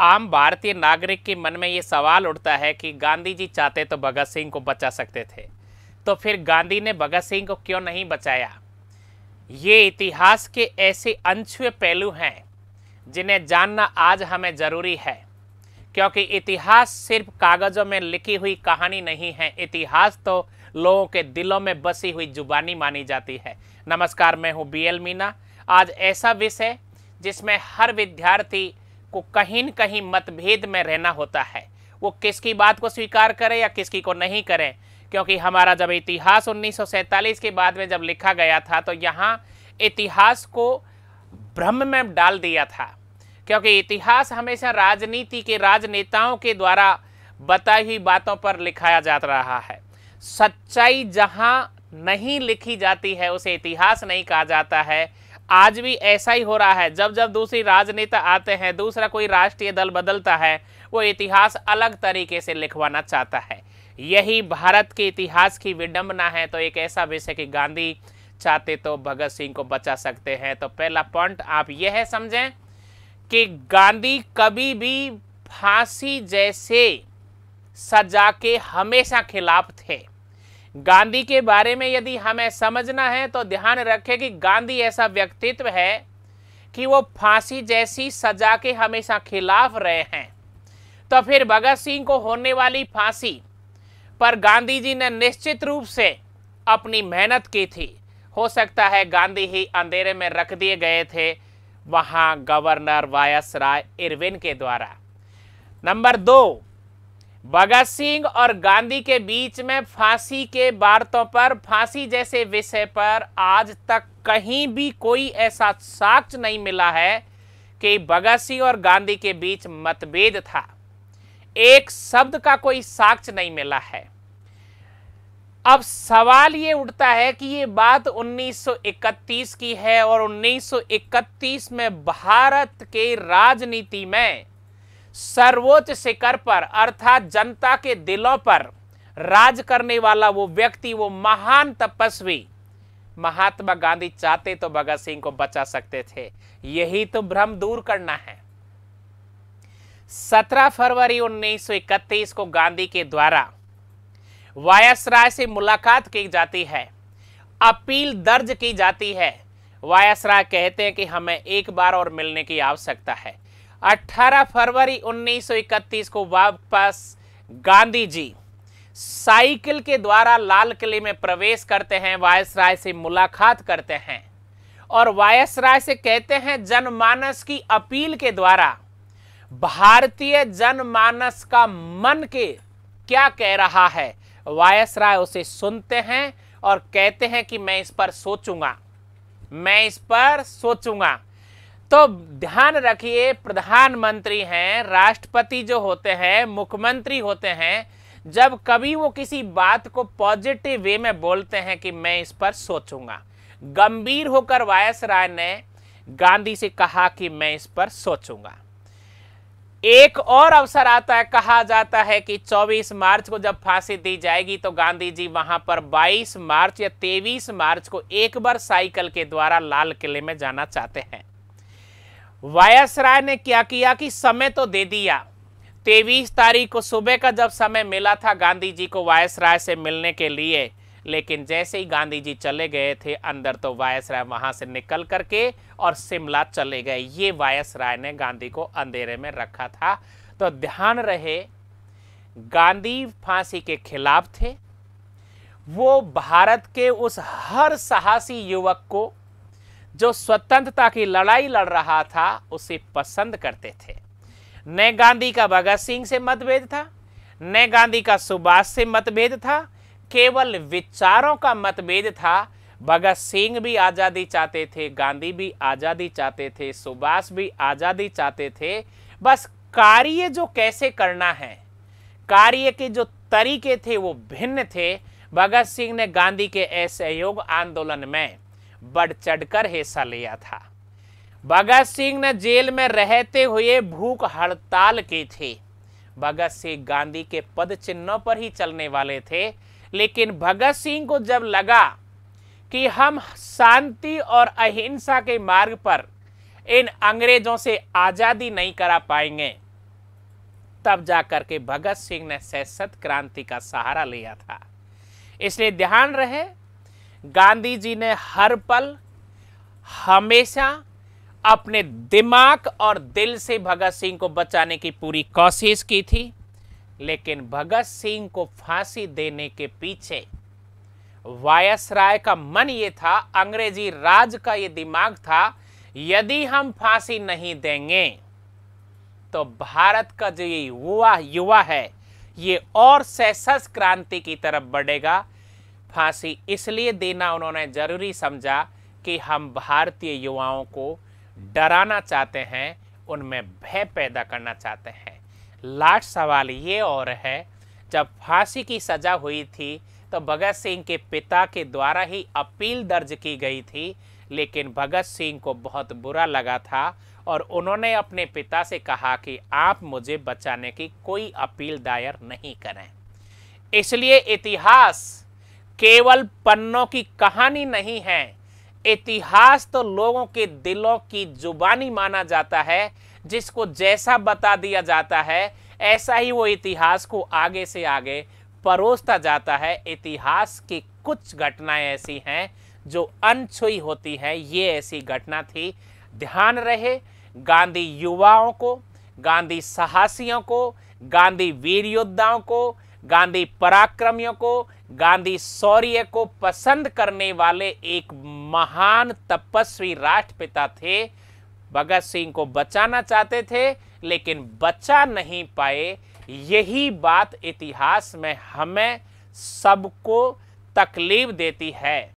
आम भारतीय नागरिक के मन में ये सवाल उठता है कि गांधी जी चाहते तो भगत सिंह को बचा सकते थे तो फिर गांधी ने भगत सिंह को क्यों नहीं बचाया ये इतिहास के ऐसे अनछुए पहलू हैं जिन्हें जानना आज हमें ज़रूरी है क्योंकि इतिहास सिर्फ कागज़ों में लिखी हुई कहानी नहीं है इतिहास तो लोगों के दिलों में बसी हुई जुबानी मानी जाती है नमस्कार मैं हूँ बी एल मीना आज ऐसा विषय जिसमें हर विद्यार्थी को कहीं न कहीं मतभेद में रहना होता है वो किसकी बात को स्वीकार करें या किसकी को नहीं करें क्योंकि हमारा जब इतिहास 1947 के बाद में जब लिखा गया था तो यहाँ इतिहास को भ्रम में डाल दिया था क्योंकि इतिहास हमेशा राजनीति के राजनेताओं के द्वारा बताई हुई बातों पर लिखाया जा रहा है सच्चाई जहाँ नहीं लिखी जाती है उसे इतिहास नहीं कहा जाता है आज भी ऐसा ही हो रहा है जब जब दूसरी राजनेता आते हैं दूसरा कोई राष्ट्रीय दल बदलता है वो इतिहास अलग तरीके से लिखवाना चाहता है यही भारत के इतिहास की विडंबना है तो एक ऐसा विषय कि गांधी चाहते तो भगत सिंह को बचा सकते हैं तो पहला पॉइंट आप यह समझें कि गांधी कभी भी फांसी जैसे सजा के हमेशा खिलाफ थे गांधी के बारे में यदि हमें समझना है तो ध्यान रखें कि गांधी ऐसा व्यक्तित्व है कि वो फांसी जैसी सजा के हमेशा खिलाफ रहे हैं तो फिर भगत सिंह को होने वाली फांसी पर गांधी जी ने निश्चित रूप से अपनी मेहनत की थी हो सकता है गांधी ही अंधेरे में रख दिए गए थे वहां गवर्नर वायस राय इरविन के द्वारा नंबर दो भगत सिंह और गांधी के बीच में फांसी के वार्तों पर फांसी जैसे विषय पर आज तक कहीं भी कोई ऐसा साक्ष नहीं मिला है कि भगत सिंह और गांधी के बीच मतभेद था एक शब्द का कोई साक्ष नहीं मिला है अब सवाल ये उठता है कि ये बात 1931 की है और 1931 में भारत के राजनीति में सर्वोच्च शिखर पर अर्थात जनता के दिलों पर राज करने वाला वो व्यक्ति वो महान तपस्वी महात्मा गांधी चाहते तो भगत सिंह को बचा सकते थे यही तो भ्रम दूर करना है 17 फरवरी 1931 को गांधी के द्वारा वायसराय से मुलाकात की जाती है अपील दर्ज की जाती है वायसराय कहते हैं कि हमें एक बार और मिलने की आवश्यकता है 18 फरवरी 1931 को वापस गांधी जी साइकिल के द्वारा लाल किले में प्रवेश करते हैं वायस राय से मुलाकात करते हैं और वायस राय से कहते हैं जनमानस की अपील के द्वारा भारतीय जनमानस का मन के क्या कह रहा है वायस राय उसे सुनते हैं और कहते हैं कि मैं इस पर सोचूंगा मैं इस पर सोचूंगा तो ध्यान रखिए प्रधानमंत्री हैं राष्ट्रपति जो होते हैं मुख्यमंत्री होते हैं जब कभी वो किसी बात को पॉजिटिव वे में बोलते हैं कि मैं इस पर सोचूंगा गंभीर होकर वायस राय ने गांधी से कहा कि मैं इस पर सोचूंगा एक और अवसर आता है कहा जाता है कि 24 मार्च को जब फांसी दी जाएगी तो गांधी जी वहां पर 22 मार्च या 23 मार्च को एक बार साइकिल के द्वारा लाल किले में जाना चाहते हैं वायसराय ने क्या किया कि समय तो दे दिया तेईस तारीख को सुबह का जब समय मिला था गांधी जी को वायसराय से मिलने के लिए लेकिन जैसे ही गांधी जी चले गए थे अंदर तो वायसराय वहां से निकल करके और शिमला चले गए ये वायसराय ने गांधी को अंधेरे में रखा था तो ध्यान रहे गांधी फांसी के खिलाफ थे वो भारत के उस हर साहसी युवक को जो स्वतंत्रता की लड़ाई लड़ रहा था उसे पसंद करते थे न गांधी का भगत सिंह से मतभेद था न गांधी का सुभाष से मतभेद था केवल विचारों का मतभेद था भगत सिंह भी आज़ादी चाहते थे गांधी भी आज़ादी चाहते थे सुभाष भी आज़ादी चाहते थे बस कार्य जो कैसे करना है कार्य के जो तरीके थे वो भिन्न थे भगत सिंह ने गांधी के असहयोग आंदोलन में बढ़ चढ़कर हिस्सा लिया था भगत सिंह ने जेल में रहते हुए भूख हड़ताल की थी भगत सिंह गांधी के पद चिन्हों पर ही चलने वाले थे लेकिन भगत सिंह को जब लगा कि हम शांति और अहिंसा के मार्ग पर इन अंग्रेजों से आज़ादी नहीं करा पाएंगे तब जाकर के भगत सिंह ने सैसत क्रांति का सहारा लिया था इसलिए ध्यान रहे गांधी जी ने हर पल हमेशा अपने दिमाग और दिल से भगत सिंह को बचाने की पूरी कोशिश की थी लेकिन भगत सिंह को फांसी देने के पीछे वायसराय का मन ये था अंग्रेजी राज का ये दिमाग था यदि हम फांसी नहीं देंगे तो भारत का जो ये युवा युवा है ये और सहस क्रांति की तरफ बढ़ेगा फांसी इसलिए देना उन्होंने जरूरी समझा कि हम भारतीय युवाओं को डराना चाहते हैं उनमें भय पैदा करना चाहते हैं लास्ट सवाल ये और है जब फांसी की सजा हुई थी तो भगत सिंह के पिता के द्वारा ही अपील दर्ज की गई थी लेकिन भगत सिंह को बहुत बुरा लगा था और उन्होंने अपने पिता से कहा कि आप मुझे बचाने की कोई अपील दायर नहीं करें इसलिए इतिहास केवल पन्नों की कहानी नहीं है इतिहास तो लोगों के दिलों की जुबानी माना जाता है जिसको जैसा बता दिया जाता है ऐसा ही वो इतिहास को आगे से आगे परोसता जाता है इतिहास की कुछ घटनाएं ऐसी हैं जो अनछुई होती हैं ये ऐसी घटना थी ध्यान रहे गांधी युवाओं को गांधी साहसियों को गांधी वीर योद्धाओं को गांधी पराक्रमियों को गांधी शौर्य को पसंद करने वाले एक महान तपस्वी राष्ट्रपिता थे भगत सिंह को बचाना चाहते थे लेकिन बचा नहीं पाए यही बात इतिहास में हमें सबको तकलीफ देती है